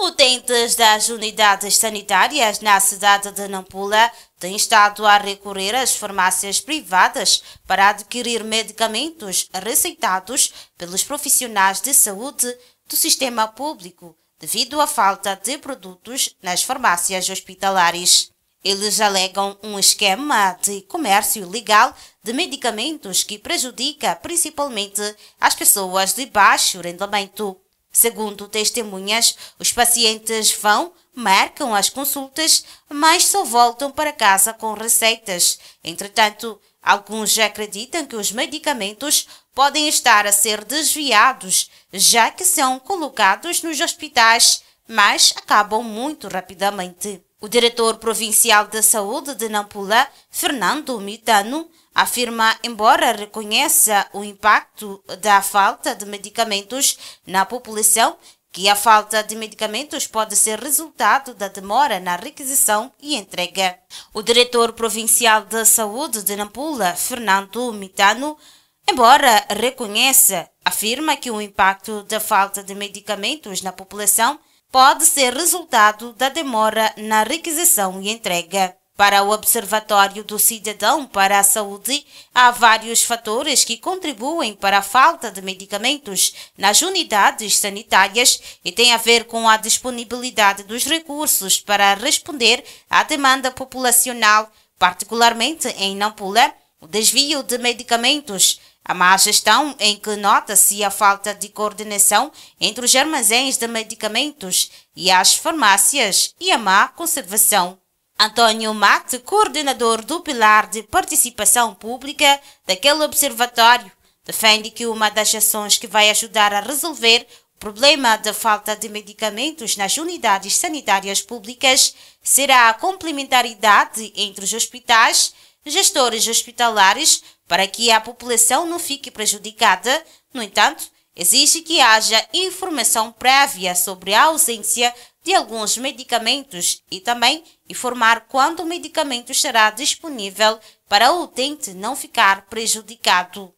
O das unidades sanitárias na cidade de Nampula tem estado a recorrer às farmácias privadas para adquirir medicamentos receitados pelos profissionais de saúde do sistema público devido à falta de produtos nas farmácias hospitalares. Eles alegam um esquema de comércio legal de medicamentos que prejudica principalmente as pessoas de baixo rendimento. Segundo testemunhas, os pacientes vão, marcam as consultas, mas só voltam para casa com receitas. Entretanto, alguns já acreditam que os medicamentos podem estar a ser desviados, já que são colocados nos hospitais, mas acabam muito rapidamente. O diretor provincial da saúde de Nampula, Fernando Mitano, afirma, embora reconheça o impacto da falta de medicamentos na população, que a falta de medicamentos pode ser resultado da demora na requisição e entrega. O diretor provincial da saúde de Nampula, Fernando Mitano, embora reconheça, afirma que o impacto da falta de medicamentos na população pode ser resultado da demora na requisição e entrega. Para o Observatório do Cidadão para a Saúde, há vários fatores que contribuem para a falta de medicamentos nas unidades sanitárias e têm a ver com a disponibilidade dos recursos para responder à demanda populacional, particularmente em Nampula, o desvio de medicamentos, a má gestão em que nota-se a falta de coordenação entre os armazéns de medicamentos e as farmácias e a má conservação. António Mate, coordenador do Pilar de Participação Pública daquele observatório, defende que uma das ações que vai ajudar a resolver o problema da falta de medicamentos nas unidades sanitárias públicas será a complementaridade entre os hospitais gestores hospitalares para que a população não fique prejudicada. No entanto, exige que haja informação prévia sobre a ausência de alguns medicamentos e também informar quando o medicamento estará disponível para o utente não ficar prejudicado.